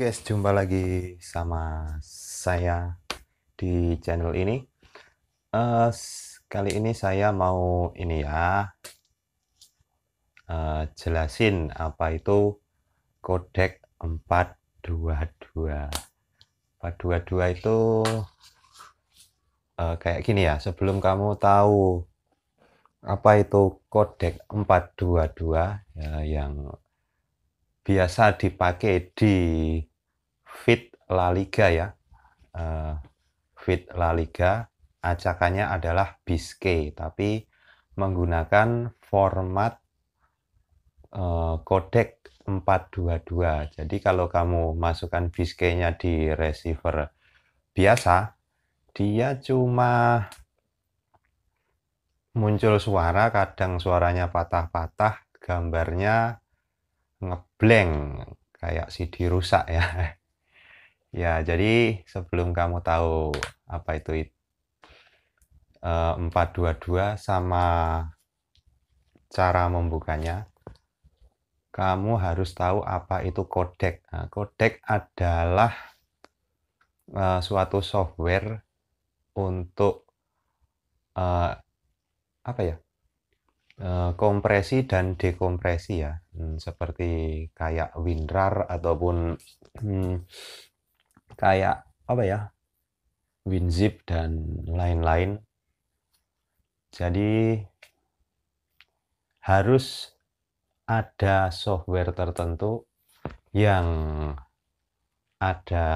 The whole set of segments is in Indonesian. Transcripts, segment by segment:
guys, jumpa lagi sama saya di channel ini. Uh, kali ini saya mau ini ya uh, jelasin apa itu kodek 422. 422 itu uh, kayak gini ya. Sebelum kamu tahu apa itu kodek 422 ya, yang biasa dipakai di Fit La Liga ya. Uh, Fit La Liga acakannya adalah Biscay tapi menggunakan format uh, kodek 422. Jadi kalau kamu masukkan Biscay-nya di receiver biasa, dia cuma muncul suara, kadang suaranya patah-patah, gambarnya ngeblank kayak CD rusak ya. Ya, jadi sebelum kamu tahu apa itu uh, eh, 422 sama cara membukanya, kamu harus tahu apa itu kodek Nah, kodek adalah uh, suatu software untuk uh, apa ya? kompresi dan dekompresi ya, hmm, seperti kayak WinRAR ataupun hmm, kayak apa ya WinZip dan lain-lain jadi harus ada software tertentu yang ada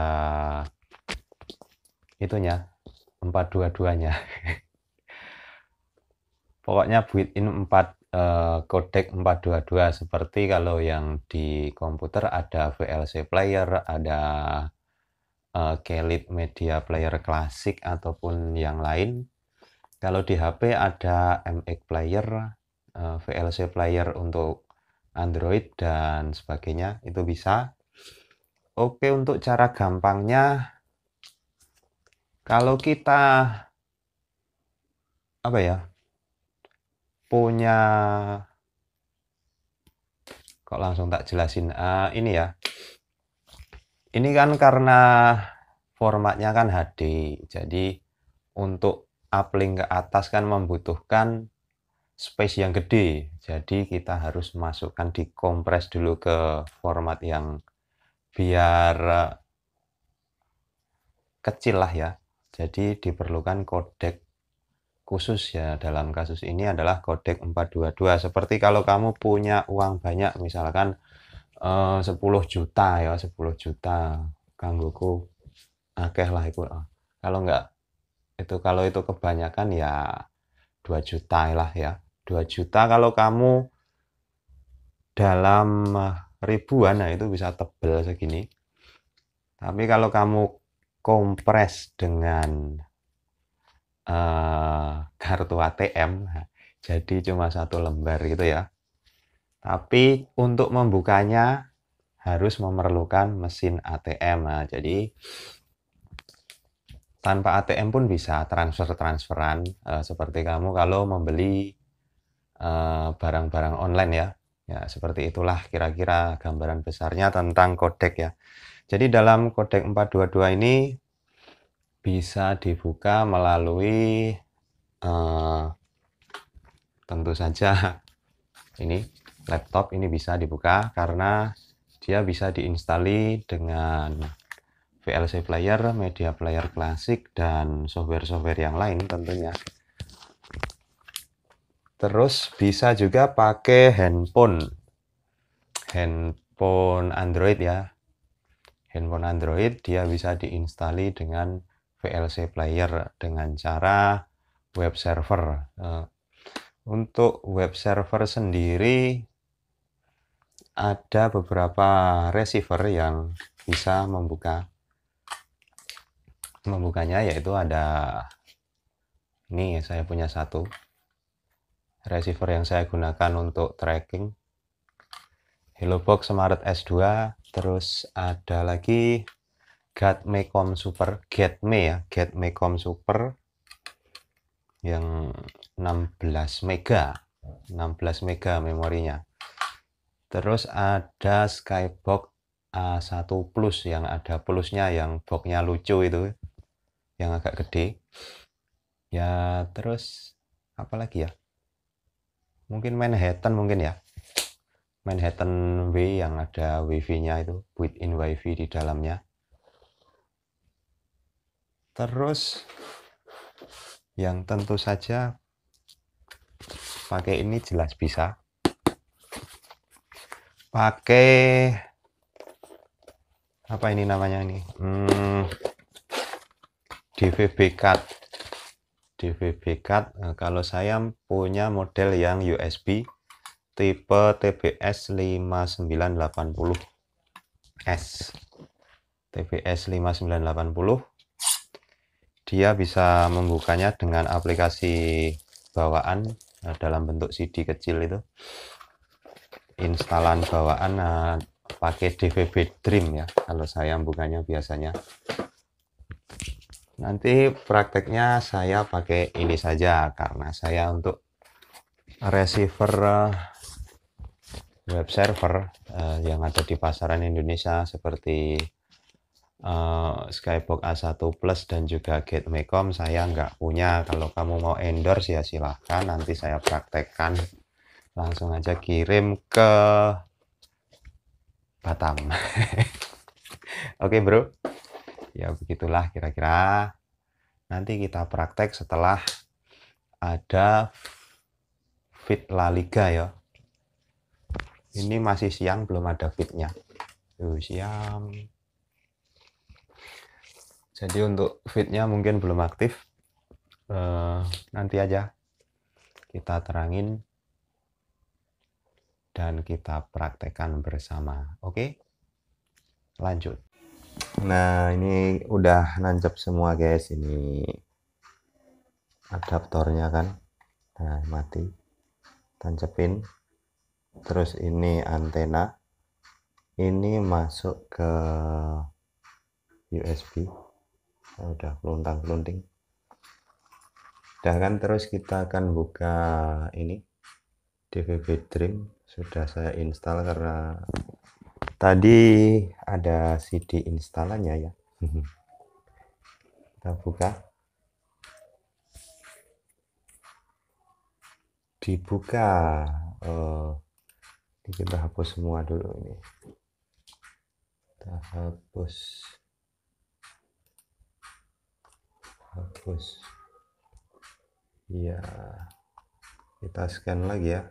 itunya empat dua-duanya. pokoknya built-in empat kodek eh, 422 seperti kalau yang di komputer ada VLC player, ada uh, eh, Kelip media player klasik ataupun yang lain. Kalau di HP ada MX player, eh, VLC player untuk Android dan sebagainya itu bisa. Oke, untuk cara gampangnya kalau kita apa ya? punya kok langsung tak jelasin uh, ini ya ini kan karena formatnya kan HD jadi untuk uplink ke atas kan membutuhkan space yang gede jadi kita harus masukkan dikompres dulu ke format yang biar eh, kecil lah ya jadi diperlukan kodek khusus ya dalam kasus ini adalah kodek 422 seperti kalau kamu punya uang banyak misalkan Eh, uh, 10 juta ya 10 juta kanggoku akeh lah itu eh. kalau enggak itu kalau itu kebanyakan ya 2 juta lah ya 2 juta kalau kamu dalam eh, ribuan nah itu bisa tebel segini tapi kalau kamu kompres dengan uh, kartu ATM nah, jadi cuma satu lembar gitu ya tapi untuk membukanya harus memerlukan mesin ATM. Nah, jadi tanpa ATM pun bisa transfer-transferan eh, seperti kamu kalau membeli eh, barang-barang online ya. Ya, seperti itulah kira-kira gambaran besarnya tentang kodek ya. Jadi dalam kodek 422 ini bisa dibuka melalui eh, tentu saja ini laptop ini bisa dibuka karena dia bisa diinstali dengan VLC player, media player klasik, dan software-software yang lain tentunya. Terus bisa juga pakai handphone. Handphone Android ya. Handphone Android dia bisa diinstali dengan VLC player dengan cara web server. Eh, untuk web server sendiri ada beberapa receiver yang bisa membuka membukanya yaitu ada ini saya punya satu receiver yang saya gunakan untuk tracking Hellobox Smart S2 terus ada lagi Gatmecom Super Gatme ya Gatmecom Super yang 16 mega 16 mega memorinya Terus ada Skybox A1 Plus yang ada plusnya yang boxnya lucu itu yang agak gede. Ya terus apa lagi ya? Mungkin Manhattan mungkin ya. Manhattan W yang ada WiFi-nya itu built-in Wi-Fi di dalamnya. Terus yang tentu saja pakai ini jelas bisa pakai apa ini namanya ini hmm, DVB card DVB card nah, kalau saya punya model yang USB tipe TBS 5980S TBS 5980 dia bisa membukanya dengan aplikasi bawaan eh, dalam bentuk CD kecil itu instalan bawaan uh, pakai DVB Dream ya kalau saya bukannya biasanya nanti prakteknya saya pakai ini saja karena saya untuk receiver eh, web server uh, yang ada di pasaran Indonesia seperti uh, Skybox A1 Plus dan juga GateMecom saya nggak punya kalau kamu mau endorse ya silahkan nanti saya praktekkan langsung aja kirim ke Batam oke bro ya begitulah kira-kira nanti kita praktek setelah ada fit La Liga ya ini masih siang belum ada fitnya Tuh, siang jadi untuk fitnya mungkin belum aktif uh, nanti aja kita terangin dan kita praktekkan bersama. Oke, lanjut. Nah, ini udah nancap semua, guys. Ini adaptornya kan, nah mati, tancepin. Terus ini antena, ini masuk ke USB. Nah, udah keluntang kelunting. Udah kan, terus kita akan buka ini DVB Dream sudah saya install karena tadi ada CD instalannya ya kita buka dibuka oh, kita hapus semua dulu ini kita hapus hapus ya kita scan lagi ya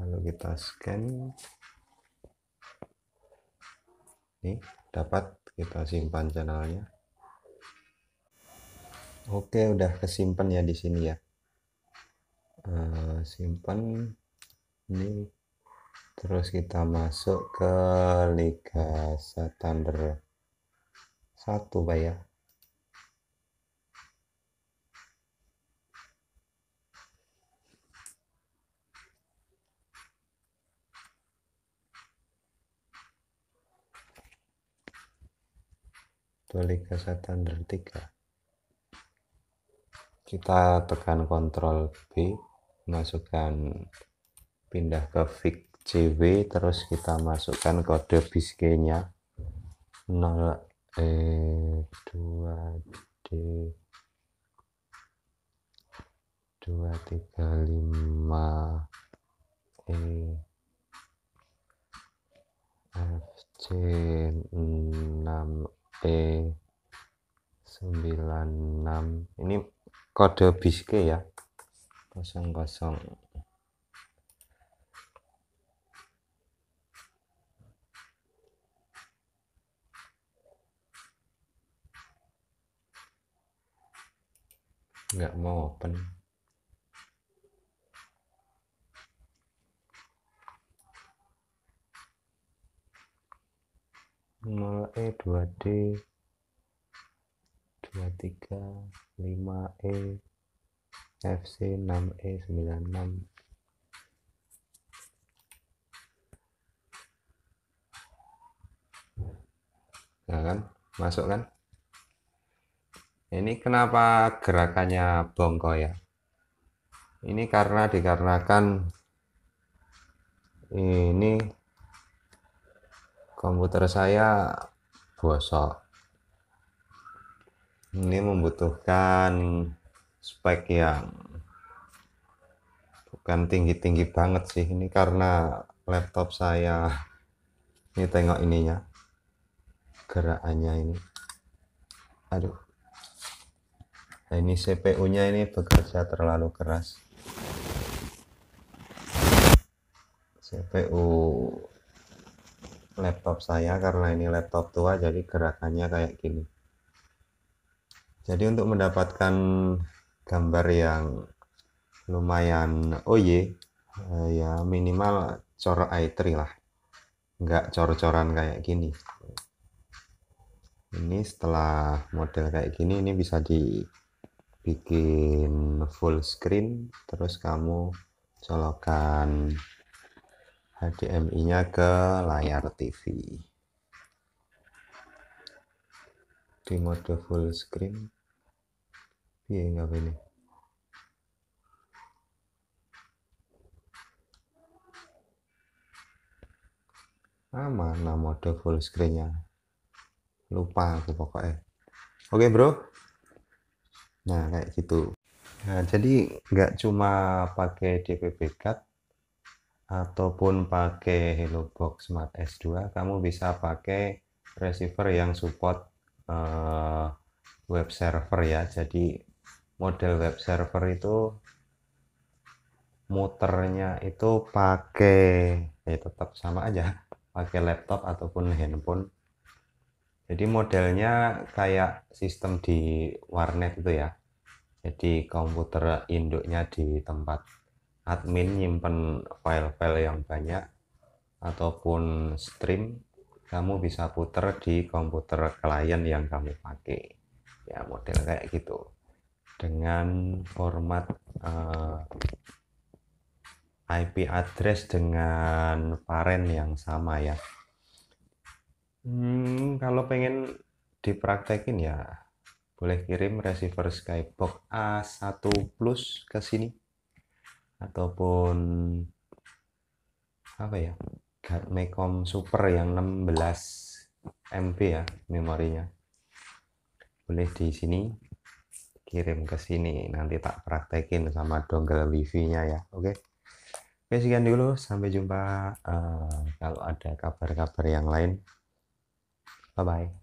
lalu kita scan ini dapat kita simpan channelnya oke udah kesimpan ya di sini ya eh, simpan ini terus kita masuk ke Liga satander satu Pak ya Tolika Standar 3 kita tekan kontrol B masukkan pindah ke fix CW terus kita masukkan kode biskenya 0 E 2D 235 E FC 6 96 ini kode biske ya 00 nggak mau open 0 e 2 d 23 5 e fc 6 e 96 nah kan masuk kan ini kenapa gerakannya bongko ya ini karena dikarenakan ini komputer saya bosok ini membutuhkan spek yang bukan tinggi-tinggi banget sih ini karena laptop saya ini tengok ininya gerakannya ini aduh nah, ini CPU nya ini bekerja terlalu keras CPU laptop saya karena ini laptop tua jadi gerakannya kayak gini jadi untuk mendapatkan gambar yang lumayan oh ye iya, eh, ya minimal cor i3 lah nggak cor-coran kayak gini ini setelah model kayak gini ini bisa dibikin full screen terus kamu colokan HDMI-nya ke layar TV. Di mode full screen. Iya nggak ini. Ah, mana mode full screen Lupa aku pokoknya. Oke, Bro. Nah, kayak gitu. Nah, jadi nggak cuma pakai DPP card, ataupun pakai HelloBox Smart S2, kamu bisa pakai receiver yang support uh, web server ya. Jadi model web server itu muternya itu pakai ya tetap sama aja, pakai laptop ataupun handphone. Jadi modelnya kayak sistem di warnet itu ya. Jadi komputer induknya di tempat admin nyimpen file-file yang banyak ataupun stream kamu bisa puter di komputer klien yang kamu pakai ya model kayak gitu dengan format uh, eh, IP address dengan parent yang sama ya hmm, kalau pengen dipraktekin ya boleh kirim receiver skybox A1 plus ke sini ataupun apa ya Mecom Super yang 16 mp ya memorinya boleh di sini kirim ke sini nanti tak praktekin sama dongle wifi nya ya oke okay? oke sekian dulu sampai jumpa uh, kalau ada kabar-kabar yang lain bye bye